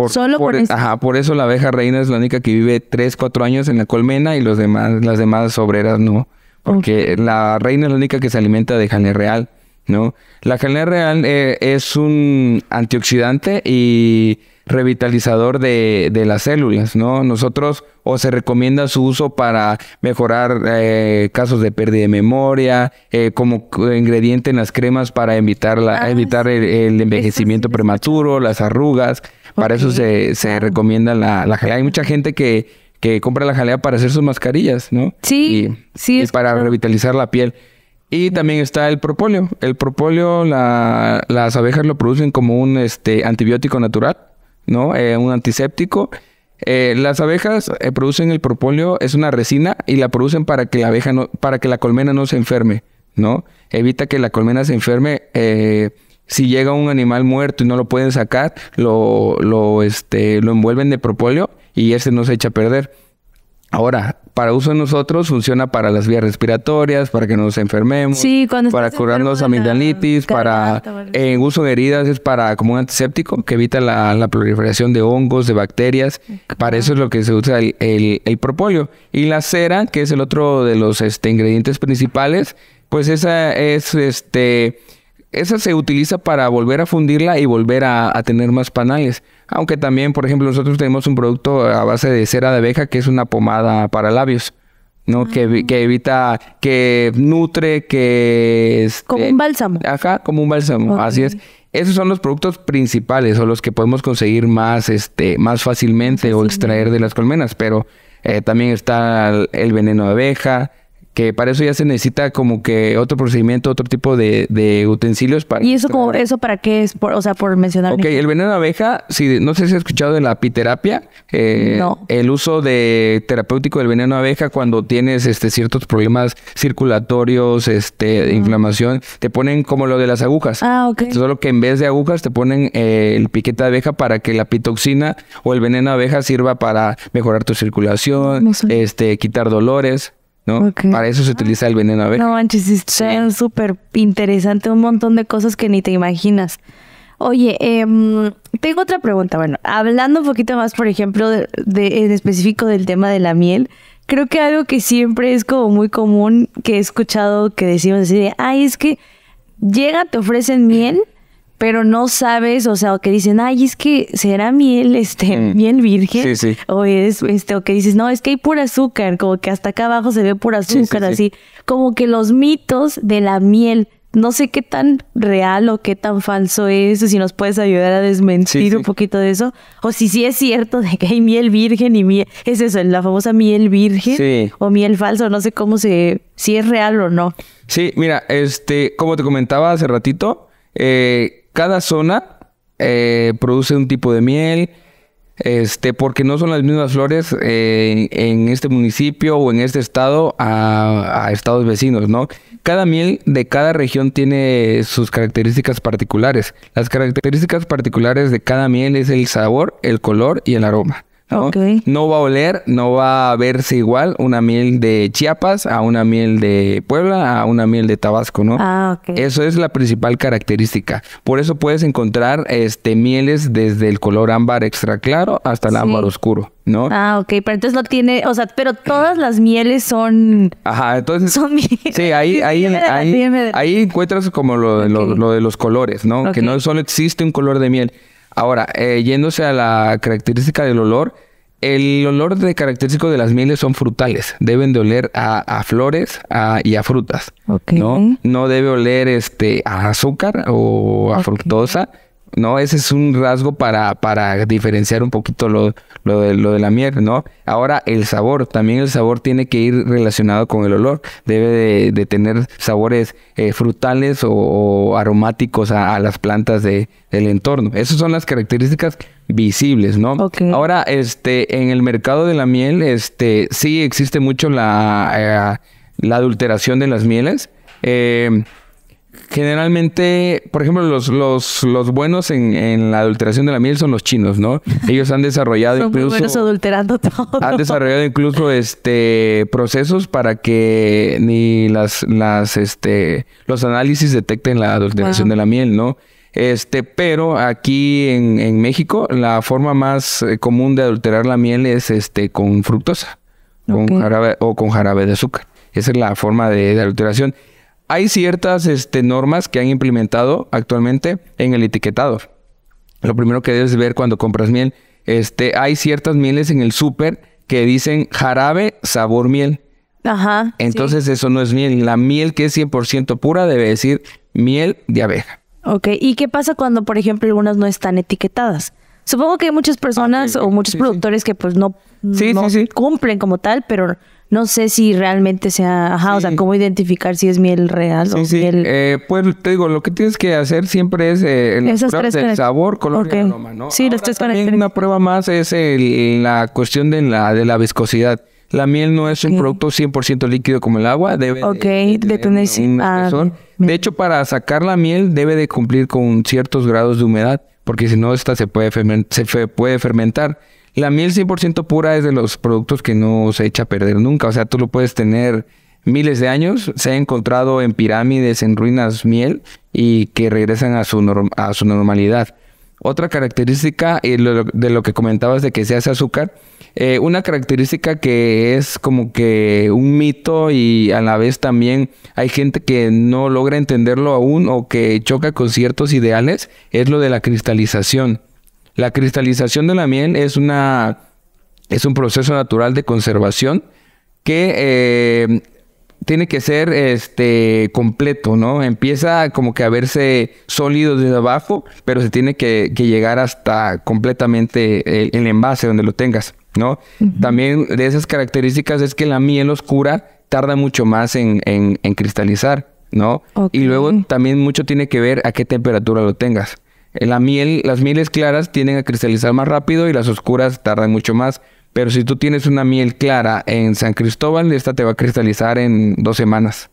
Speaker 2: Solo por, eso. Ajá, por eso la abeja reina es la única que vive 3, 4 años en la colmena y los demás, las demás obreras no. Porque la reina es la única que se alimenta de jalea real, ¿no? La jalea real eh, es un antioxidante y revitalizador de, las células, ¿no? Nosotros, o se recomienda su uso para mejorar eh, casos de pérdida de memoria, eh, como ingrediente en las cremas para evitar, ah, evitar el envejecimiento prematuro, las arrugas, para eso se, se recomienda la, jalea. Hay mucha gente que, compra la jalea para hacer sus mascarillas, ¿no?
Speaker 1: Sí, y,
Speaker 2: sí. Y para revitalizar la piel. Y también está el propóleo. El propóleo, las abejas lo producen como un este, antibiótico natural, ¿no? Eh, un antiséptico. Eh, las abejas eh, producen el propóleo, es una resina, y la producen para que la abeja no, para que la colmena no se enferme, ¿no? Evita que la colmena se enferme si llega un animal muerto y no lo pueden sacar, lo, lo, este, lo envuelven de propóleo y ese no se echa a perder. Ahora, para uso de nosotros funciona para las vías respiratorias, para que nos enfermemos, para curarnos amigdalitis, para en uso de heridas es para como un antiséptico que evita la, proliferación de hongos, de bacterias. Para eso es lo que se usa el, el, propóleo. Y la cera, que es el otro de los este, ingredientes principales, pues esa es este esa se utiliza para volver a fundirla y volver a, tener más panales. Aunque también, por ejemplo, nosotros tenemos un producto a base de cera de abeja que es una pomada para labios. ¿no? Que, que, ah. evita, que nutre, que... Es, este como un bálsamo. Ajá, como un bálsamo, así es. Esos son los productos principales o los que podemos conseguir más, este, más fácilmente o extraer de las colmenas, pero eh, también está el veneno de abeja, que para eso ya se necesita como que otro procedimiento, otro tipo de, utensilios para... ¿Y eso
Speaker 1: como, eso para qué es? o sea, por mencionar... Ok, el veneno de abeja,
Speaker 2: si, no sé si has escuchado de la apiterapia, eh, no. el uso de terapéutico del veneno abeja cuando tienes este, ciertos problemas circulatorios, este, inflamación, te ponen como lo de las agujas. Ah, ok. Solo que en vez de agujas te ponen eh, el piquete de abeja para que la pitoxina o el veneno de abeja sirva para mejorar tu circulación, este, quitar dolores. ¿no? Para eso se utiliza el veneno ver. No
Speaker 1: manches, es súper interesante, un montón de cosas que ni te imaginas. Oye, em, tengo otra pregunta. Bueno, hablando un poquito más, por ejemplo, en específico del tema de la miel, creo que algo que siempre es como muy común que he escuchado que decimos así de, ay, es que llega, te ofrecen miel pero no sabes, o sea, o que dicen, ay, es que será miel, este, mm. miel virgen. Sí, sí. O es, este, o que dices, no, es que hay pura azúcar, como que hasta acá abajo se ve pura azúcar, así. Como que los mitos de la miel. No sé qué tan real o qué tan falso es, si nos puedes ayudar a desmentir un poquito de eso, o si sí es cierto de que hay miel virgen y miel, es eso, la famosa miel virgen o miel falso, no sé cómo se, si es real o no.
Speaker 2: Sí, mira, este, como te comentaba hace ratito, eh, cada zona eh, produce un tipo de miel, este, porque no son las mismas flores eh, en este municipio o en este estado a, a, estados vecinos, ¿no? Cada miel de cada región tiene sus características particulares. Las características particulares de cada miel es el sabor, el color y el aroma. ¿no? ¿no? va a oler, no va a verse igual una miel de Chiapas a una miel de Puebla a una miel de Tabasco, ¿no? Ah, okay. Eso es la principal característica. Por eso puedes encontrar este mieles desde el color ámbar extra claro hasta el ámbar oscuro, ¿no?
Speaker 1: Ah, ok, pero entonces no tiene, o sea, pero todas las mieles son...
Speaker 2: Ajá, entonces... Son mieles. Sí, ahí, ahí, encuentras como lo, lo, de los colores, ¿no? Que no solo existe un color de miel. Ahora, eh, yéndose a la característica del olor, el olor característico de las mieles son frutales. Deben de oler a, flores y a frutas. ¿no? debe oler este, a azúcar o a fructosa ¿no? Ese es un rasgo para, para diferenciar un poquito lo, de, lo de la miel, ¿no? Ahora, el sabor, también el sabor tiene que ir relacionado con el olor, debe de, tener sabores eh, frutales o, aromáticos a, las plantas de, del entorno. Esas son las características visibles, ¿no? Ahora, este, en el mercado de la miel, este, sí existe mucho la, eh, la adulteración de las mieles. Eh, generalmente, por ejemplo, los, los, los buenos en, la adulteración de la miel son los chinos, ¿no? Ellos han desarrollado incluso...
Speaker 1: adulterando todo. Han desarrollado
Speaker 2: incluso este, procesos para que ni las, las, este, los análisis detecten la adulteración de la miel, ¿no? Este, pero aquí en, México la forma más eh, común de adulterar la miel es este, con fructosa o con jarabe de azúcar. Esa es la forma de adulteración hay ciertas este, normas que han implementado actualmente en el etiquetado. Lo primero que debes ver cuando compras miel, este, hay ciertas mieles en el súper que dicen jarabe sabor miel.
Speaker 1: Ajá. Entonces
Speaker 2: eso no es miel. La miel que es 100% pura debe decir miel de abeja.
Speaker 1: Ok, ¿y qué pasa cuando, por ejemplo, algunas no están etiquetadas? Supongo que hay muchas ah, personas o muchos productores que pues no cumplen como tal, pero no sé si realmente sea, o sea, cómo identificar si es miel real sí, o sí.
Speaker 2: miel. Eh, pues te digo, lo que tienes que hacer siempre es eh, el sabor, color y aroma, ¿no? Sí, Ahora, también una prueba más es la cuestión de la, de la viscosidad. La miel no es un producto 100% líquido como el agua, debe
Speaker 1: okay. de, tener ah,
Speaker 2: de hecho, para sacar la miel debe de cumplir con ciertos grados de humedad, porque si no, esta se puede, se puede fermentar. La miel 100% pura es de los productos que no se echa a perder nunca. O sea, tú lo puedes tener miles de años. Se ha encontrado en pirámides, en ruinas miel y que regresan a su, a su normalidad. Otra característica de lo que comentabas de que se hace azúcar, eh, una característica que es como que un mito y a la vez también hay gente que no logra entenderlo aún o que choca con ciertos ideales es lo de la cristalización. La cristalización de la miel es, una, es un proceso natural de conservación que eh, tiene que ser este completo, ¿no? Empieza como que a verse sólido desde abajo, pero se tiene que, llegar hasta completamente el, envase donde lo tengas, ¿no? También de esas características es que la miel oscura tarda mucho más en, cristalizar, ¿no? Y luego también mucho tiene que ver a qué temperatura lo tengas. La miel, las mieles claras tienen a cristalizar más rápido y las oscuras tardan mucho más. Pero si tú tienes una miel clara en San Cristóbal, esta te va a cristalizar en dos semanas.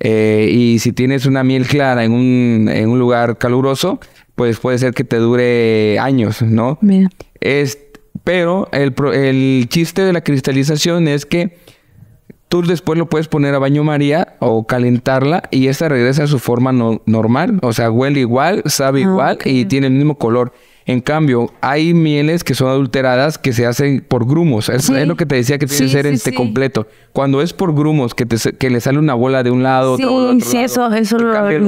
Speaker 2: Eh, y si tienes una miel clara en un, en un, lugar caluroso, pues puede ser que te dure años, ¿no? Es, pero el chiste de la cristalización es que Tú después lo puedes poner a baño María o calentarla y esta regresa a su forma no, normal. O sea, huele igual, sabe ah, igual y tiene el mismo color. En cambio, hay mieles que son adulteradas que se hacen por grumos. Es, es lo que te decía que tiene que ser este completo. Cuando es por grumos que, te, le sale una bola de un lado, otra bola de otro eso,
Speaker 1: eso el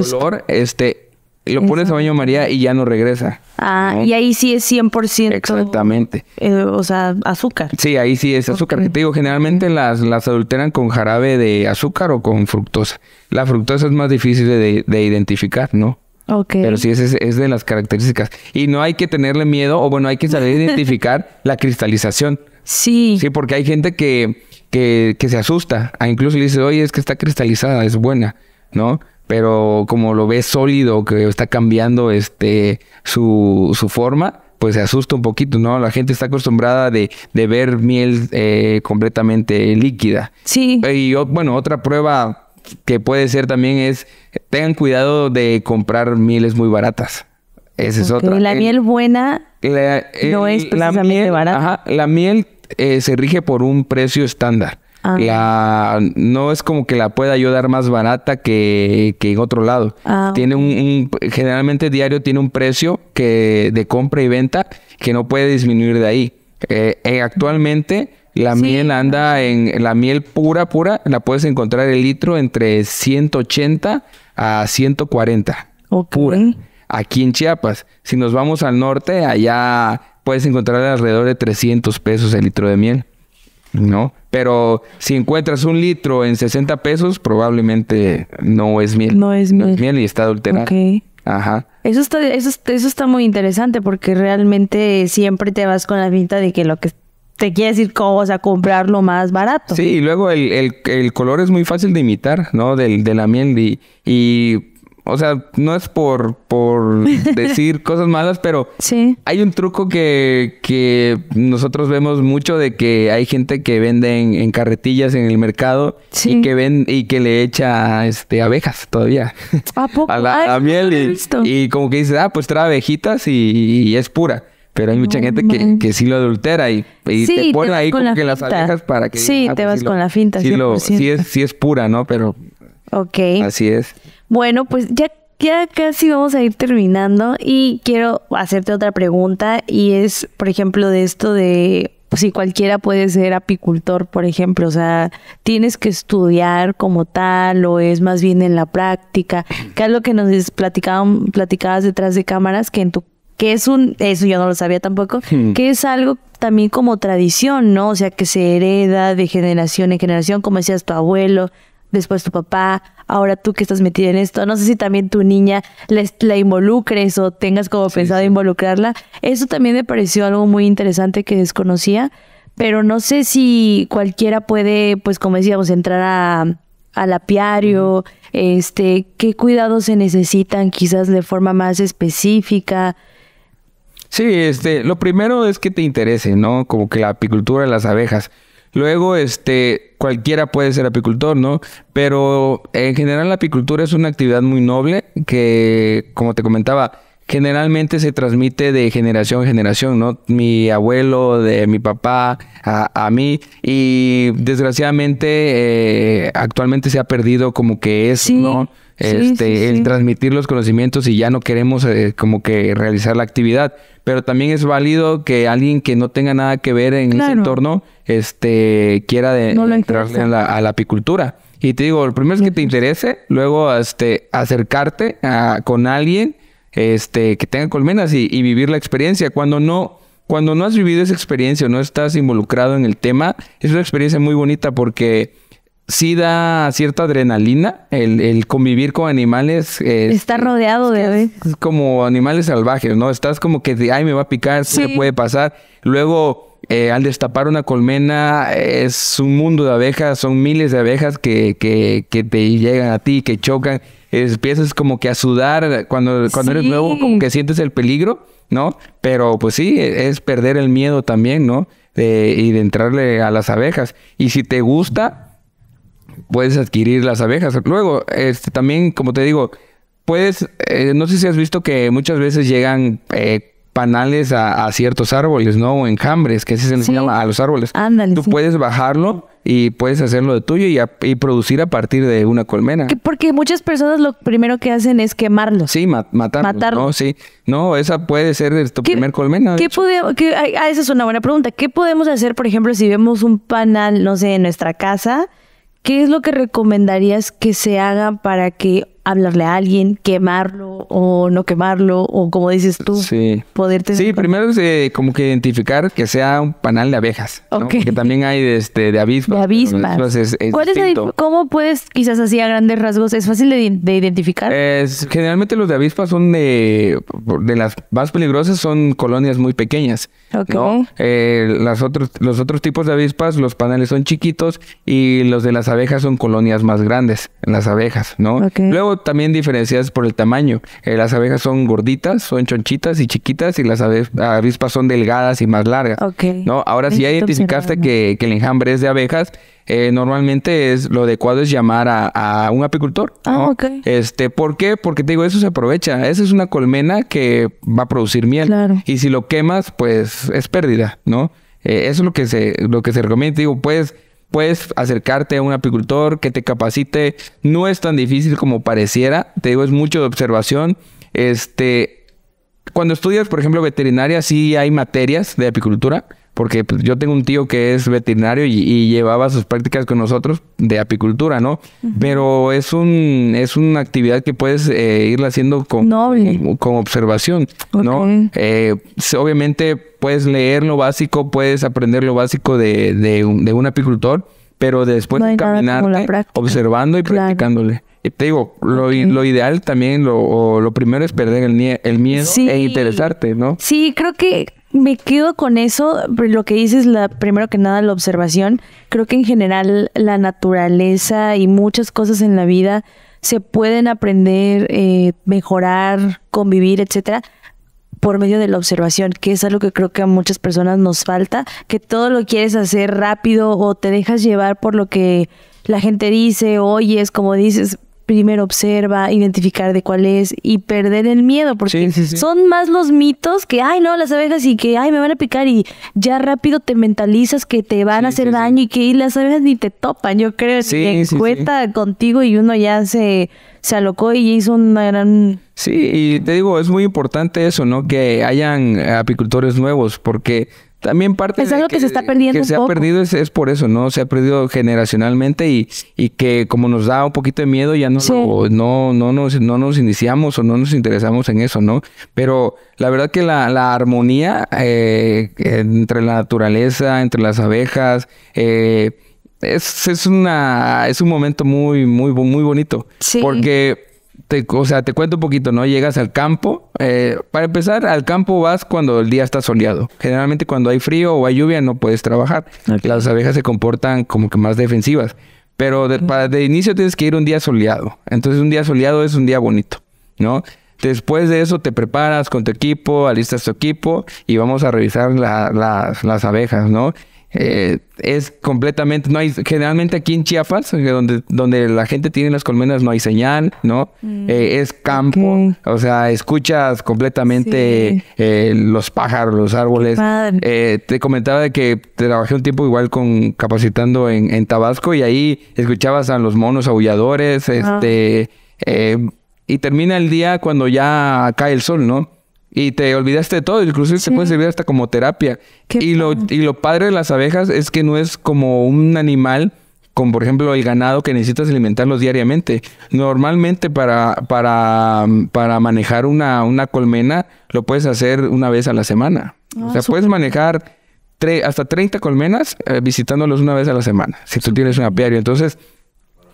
Speaker 2: y lo pones a baño María y ya no regresa.
Speaker 1: Ah, y ahí sí es 100%.
Speaker 2: Exactamente.
Speaker 1: Eh, o sea, azúcar.
Speaker 2: Sí, ahí sí es azúcar. te digo, generalmente las, las adulteran con jarabe de azúcar o con fructosa. La fructosa es más difícil de, identificar, ¿no? Ok. Pero sí, es, es de las características. Y no hay que tenerle miedo, o bueno, hay que saber identificar la cristalización. Sí. Sí, porque hay gente que, que, se asusta. A incluso le dice, oye, es que está cristalizada, es buena, ¿no? pero como lo ve sólido, que está cambiando este, su, forma, pues se asusta un poquito, ¿no? La gente está acostumbrada de, ver miel eh, completamente líquida. Sí. Y bueno, otra prueba que puede ser también es, tengan cuidado de comprar mieles muy baratas. Esa es otra. La miel
Speaker 1: buena
Speaker 2: no es precisamente barata. Ajá, la miel eh, se rige por un precio estándar. Ah. La, no es como que la pueda ayudar más barata que, en otro lado. Ah, tiene un, generalmente diario tiene un precio que de compra y venta que no puede disminuir de ahí. Eh, eh, actualmente la miel anda en la miel pura, pura, la puedes encontrar el litro entre 180 a 140. Aquí en Chiapas. Si nos vamos al norte, allá puedes encontrar alrededor de 300 pesos el litro de miel. ¿no? Pero si encuentras un litro en 60 pesos, probablemente no es miel. No es miel. es miel y está adulterada. Ok. Ajá.
Speaker 1: Eso está, eso, está muy interesante porque realmente siempre te vas con la pinta de que lo que te quiere decir a comprar lo más barato. Sí,
Speaker 2: y luego el, color es muy fácil de imitar, ¿no? Del, de la miel y o sea, no es por, por decir cosas malas, pero hay un truco que, que, nosotros vemos mucho de que hay gente que vende en, carretillas en el mercado y que ven y que le echa este abejas todavía. ¿A A la, miel y, como que dice, ah, pues trae abejitas y, es pura. Pero hay mucha gente que, que, sí lo adultera y, te pone ahí con como que las abejas para que... Sí, ah, te pues vas con la finta. Sí, si es, sí es pura, ¿no? Pero...
Speaker 1: Ok. Así es. Bueno, pues ya, ya casi vamos a ir terminando y quiero hacerte otra pregunta y es, por ejemplo, de esto de pues, si cualquiera puede ser apicultor, por ejemplo, o sea, tienes que estudiar como tal o es más bien en la práctica, que es lo que nos platicaban, platicabas detrás de cámaras, que en tu que es un, eso yo no lo sabía tampoco, hmm. que es algo también como tradición, ¿no? O sea, que se hereda de generación en generación, como decías tu abuelo, después tu papá, ahora tú que estás metida en esto, no sé si también tu niña la involucres o tengas como pensado involucrarla. Eso también me pareció algo muy interesante que desconocía, pero no sé si cualquiera puede, pues como decíamos, entrar a al apiario, este, qué cuidados se necesitan quizás de forma más específica.
Speaker 2: Sí, este, lo primero es que te interese, ¿no? Como que la apicultura de las abejas. Luego, este, cualquiera puede ser apicultor, ¿no? Pero en general la apicultura es una actividad muy noble que, como te comentaba, generalmente se transmite de generación en generación, ¿no? Mi abuelo, de mi papá, a, mí, y desgraciadamente eh, actualmente se ha perdido como que es, ¿no? Este, el transmitir los conocimientos y ya no queremos eh, como que realizar la actividad. Pero también es válido que alguien que no tenga nada que ver en ese entorno este, quiera de, entrarle a la, apicultura. Y te digo, lo primero es que te interese, luego este, acercarte con alguien este, que tenga colmenas y, y vivir la experiencia. Cuando no, cuando no has vivido esa experiencia o no estás involucrado en el tema, es una experiencia muy bonita porque sí da cierta adrenalina el, convivir con animales. Eh,
Speaker 1: Está rodeado de... abejas
Speaker 2: como animales salvajes, ¿no? Estás como que, ay, me va a picar, se puede pasar. Luego, eh, al destapar una colmena, es un mundo de abejas, son miles de abejas que, te llegan a ti, que chocan. empiezas como que a sudar cuando, cuando eres nuevo, como que sientes el peligro, ¿no? Pero pues sí, es perder el miedo también, ¿no? de y de entrarle a las abejas. Y si te gusta, puedes adquirir las abejas. Luego, este, también, como te digo, puedes, eh, no sé si has visto que muchas veces llegan eh, panales a, ciertos árboles, ¿no? O enjambres, que así se les llama a los árboles. Ándale. Tú puedes bajarlo y puedes hacerlo de tuyo y, producir a partir de una colmena.
Speaker 1: porque muchas personas lo primero que hacen es quemarlo. Sí,
Speaker 2: matarlo. No, sí. No, esa puede ser tu primer colmena. ¿qué
Speaker 1: podemos, esa es una buena pregunta. ¿Qué podemos hacer, por ejemplo, si vemos un panal, no sé, en nuestra casa? ¿Qué es lo que recomendarías que se haga para que hablarle a alguien, quemarlo o no quemarlo, o como dices tú, poderte... Sí, primero
Speaker 2: es eh, como que identificar que sea un panal de abejas, que también hay de, este, de avispas.
Speaker 1: ¿Cómo puedes, quizás así a grandes rasgos, es fácil de, identificar? Es,
Speaker 2: generalmente los de avispas son de, de las más peligrosas, son colonias muy pequeñas. Eh, las otros, los otros tipos de avispas, los panales son chiquitos y los de las abejas son colonias más grandes, las abejas, ¿no? Luego también diferenciadas por el tamaño. Eh, las abejas son gorditas, son chonchitas y chiquitas, y las avispas son delgadas y más largas. ¿no? Ahora, si ya identificaste que, el enjambre es de abejas, eh, normalmente es lo adecuado es llamar a, un apicultor. Ah, Este, ¿Por qué? Porque te digo, eso se aprovecha. Esa es una colmena que va a producir miel. Y si lo quemas, pues es pérdida, ¿no? Eh, eso es lo que se, lo que se recomienda. digo, puedes puedes acercarte a un apicultor que te capacite. No es tan difícil como pareciera. Te digo, es mucho de observación. Este, cuando estudias, por ejemplo, veterinaria, sí hay materias de apicultura porque pues, yo tengo un tío que es veterinario y, llevaba sus prácticas con nosotros de apicultura, ¿no? Pero es un es una actividad que puedes eh, irla haciendo con, con observación, ¿no? Eh, obviamente puedes leer lo básico, puedes aprender lo básico de, de, un, apicultor, pero después caminar eh, observando y practicándole. practicándole te digo, lo, lo ideal también, lo, o lo primero es perder el, el miedo e interesarte, ¿no?
Speaker 1: Sí, creo que me quedo con eso, lo que dices, la, primero que nada, la observación. Creo que en general la naturaleza y muchas cosas en la vida se pueden aprender, eh, mejorar, convivir, etcétera, por medio de la observación, que es algo que creo que a muchas personas nos falta, que todo lo quieres hacer rápido o te dejas llevar por lo que la gente dice, oyes, como dices, primero observa, identificar de cuál es y perder el miedo, porque son más los mitos que, ay, no, las abejas y que, ay, me van a picar y ya rápido te mentalizas que te van a hacer daño y que las abejas ni te topan, yo creo, que cuenta contigo y uno ya se, se alocó y hizo una gran...
Speaker 2: Sí, y te digo, es muy importante eso, ¿no? Que hayan apicultores nuevos, porque también parte
Speaker 1: de que, que, se está perdiendo ha
Speaker 2: perdido es, por eso no se ha perdido generacionalmente y, que como nos da un poquito de miedo ya no no no nos, no nos iniciamos o no nos interesamos en eso no pero la verdad que la, armonía eh, entre la naturaleza entre las abejas eh, es, una es un momento muy muy muy bonito sí. porque te, o sea, te cuento un poquito, ¿no? Llegas al campo. Eh, para empezar, al campo vas cuando el día está soleado. Generalmente cuando hay frío o hay lluvia no puedes trabajar. Las abejas se comportan como que más defensivas. Pero de, para, de inicio tienes que ir un día soleado. Entonces un día soleado es un día bonito, ¿no? Después de eso te preparas con tu equipo, alistas tu equipo y vamos a revisar las abejas, ¿no? eh, es completamente, no hay, generalmente aquí en Chiapas, eh, donde, donde la gente tiene las colmenas, no hay señal, ¿no? Mm. Eh, es campo, o sea, escuchas completamente eh, los pájaros, los árboles. te comentaba de que trabajé un tiempo igual con capacitando en, Tabasco y ahí escuchabas a los monos aulladores, ah. este, y termina el día cuando ya cae el sol, ¿no? y te olvidaste de todo, inclusive se te puede servir hasta como terapia. y lo, y lo padre de las abejas es que no es como un animal como por ejemplo el ganado que necesitas alimentarlos diariamente. Normalmente para, para, para manejar una, una colmena lo puedes hacer una vez a la semana. o ah, sea, puedes manejar hasta 30 colmenas eh, visitándolos una vez a la semana, si tú tienes un apiario. Entonces,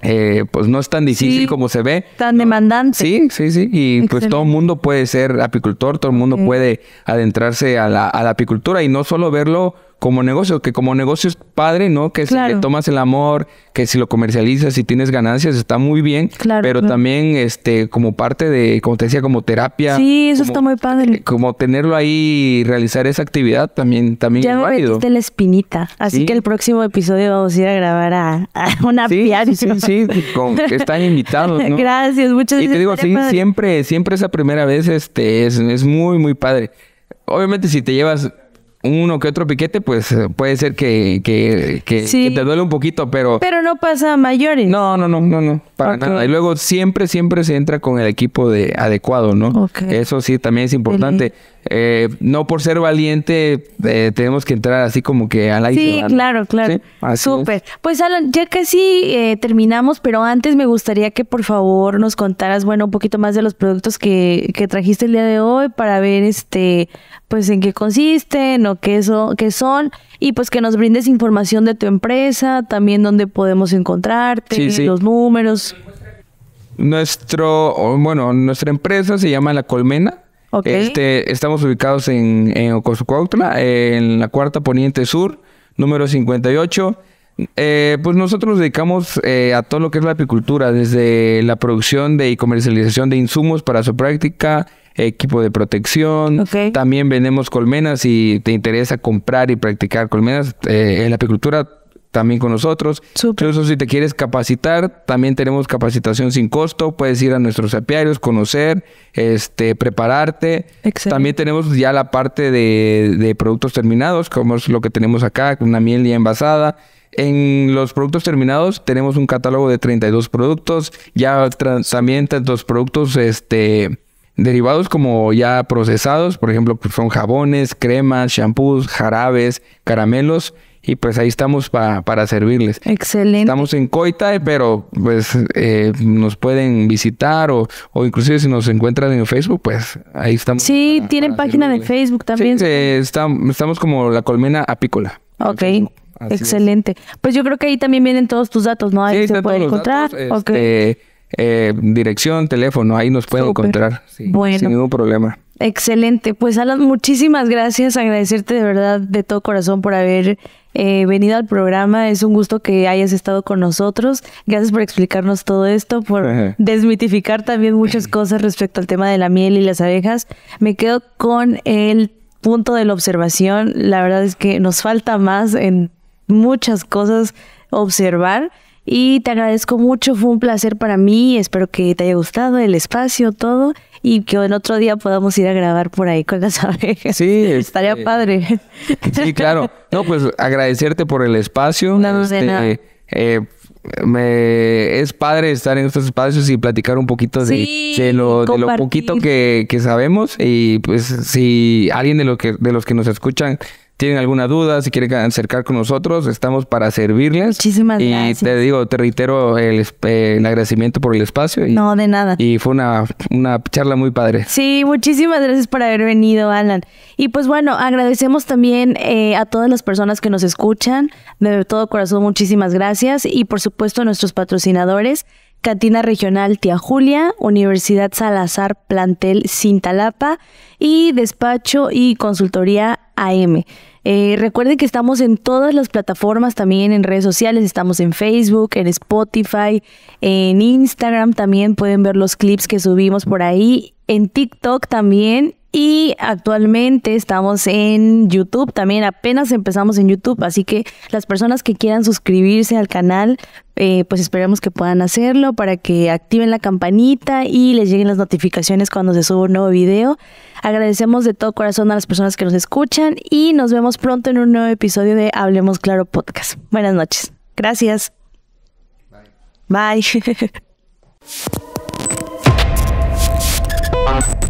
Speaker 2: eh, pues no es tan difícil como se ve. Tan demandante. Sí, sí, sí. Y pues todo el mundo puede ser apicultor, todo el mundo puede adentrarse a la apicultura y no solo verlo como negocio, que como negocio es padre, ¿no? Que si le tomas el amor, que si lo comercializas, si tienes ganancias, está muy bien. Claro, pero también, este, como parte de, como te decía, como terapia. Sí, eso está muy padre. Eh, como tenerlo ahí y realizar esa actividad también, también ya es me la
Speaker 1: espinita. Así que el próximo episodio vamos a ir a grabar a, una sí, Sí, sí, sí con, están
Speaker 2: invitados, ¿no? Gracias,
Speaker 1: muchas gracias. Y te digo, sí,
Speaker 2: siempre, siempre esa primera vez, este, es, es muy, muy padre. Obviamente si te llevas uno que otro piquete, pues eh, puede ser que, que, que, te duele un poquito, pero...
Speaker 1: Pero no pasa a mayores. No, no, no, no, no, para nada. Y
Speaker 2: luego siempre, siempre se entra con el equipo de adecuado, ¿no? Eso sí, también es importante. Eh, no por ser valiente eh, tenemos que entrar así como que al aire. Sí, claro,
Speaker 1: claro. Súper. Pues Alan, ya casi eh, terminamos, pero antes me gustaría que por favor nos contaras, bueno, un poquito más de los productos que, que trajiste el día de hoy para ver este, pues en qué consisten o qué, eso, qué son y pues que nos brindes información de tu empresa, también dónde podemos encontrarte, los números.
Speaker 2: Nuestro, bueno, nuestra empresa se llama La Colmena este, estamos ubicados en, en en la cuarta poniente sur, número 58. Eh, pues nosotros nos dedicamos eh, a todo lo que es la apicultura, desde la producción de y comercialización de insumos para su práctica, equipo de protección. También vendemos colmenas. Si te interesa comprar y practicar colmenas, eh, en la apicultura también con nosotros. Incluso si te quieres capacitar, también tenemos capacitación sin costo. Puedes ir a nuestros apiarios, conocer, este, prepararte. También tenemos ya la parte de, productos terminados, como es lo que tenemos acá, una miel ya envasada. En los productos terminados tenemos un catálogo de 32 productos, ya también tantos productos este, derivados como ya procesados, por ejemplo, son jabones, cremas, shampoos, jarabes, caramelos y pues ahí estamos para servirles. Excelente. Estamos en Coitae, pero pues eh, nos pueden visitar o, o, inclusive si nos encuentran en Facebook, pues ahí estamos. Sí,
Speaker 1: tienen página de Facebook también.
Speaker 2: Eh, estamos como la colmena apícola.
Speaker 1: Ok. Excelente. Pues yo creo que ahí también vienen todos tus datos, ¿no? Ahí se puede encontrar. Este,
Speaker 2: eh, dirección, teléfono, ahí nos pueden encontrar.
Speaker 1: Sí, bueno. Sin ningún problema. Excelente. Pues Alan, muchísimas gracias. Agradecerte de verdad de todo corazón por haber eh, Venido al programa. Es un gusto que hayas estado con nosotros. Gracias por explicarnos todo esto, por desmitificar también muchas cosas respecto al tema de la miel y las abejas. Me quedo con el punto de la observación. La verdad es que nos falta más en muchas cosas observar y te agradezco mucho, fue un placer para mí, espero que te haya gustado el espacio, todo, y que en otro día podamos ir a grabar por ahí con las abejas. Sí, estaría este, padre.
Speaker 2: Sí, claro. No, pues agradecerte por el espacio. No, este, eh, me, es padre estar en estos espacios y platicar un poquito de, lo, poquito que, sabemos. Y pues si alguien de, lo que, de los que nos escuchan tienen alguna duda, si quieren acercar con nosotros, estamos para servirles. Muchísimas gracias. Y te digo, te reitero el, el, agradecimiento por el espacio. Y, no, de nada. Y fue una, una charla muy padre.
Speaker 1: Sí, muchísimas gracias por haber venido, Alan. Y pues bueno, agradecemos también eh, a todas las personas que nos escuchan. De todo corazón, muchísimas gracias. Y por supuesto, a nuestros patrocinadores. Cantina Regional Tía Julia, Universidad Salazar Plantel Cintalapa y Despacho y Consultoría AM. Eh, recuerden que estamos en todas las plataformas, también en redes sociales, estamos en Facebook, en Spotify, en Instagram también pueden ver los clips que subimos por ahí, en TikTok también y actualmente estamos en YouTube, también apenas empezamos en YouTube, así que las personas que quieran suscribirse al canal, eh, pues esperamos que puedan hacerlo para que activen la campanita y les lleguen las notificaciones cuando se suba un nuevo video. Agradecemos de todo corazón a las personas que nos escuchan y nos vemos pronto en un nuevo episodio de Hablemos Claro Podcast. Buenas noches. Gracias. Bye.
Speaker 2: Bye.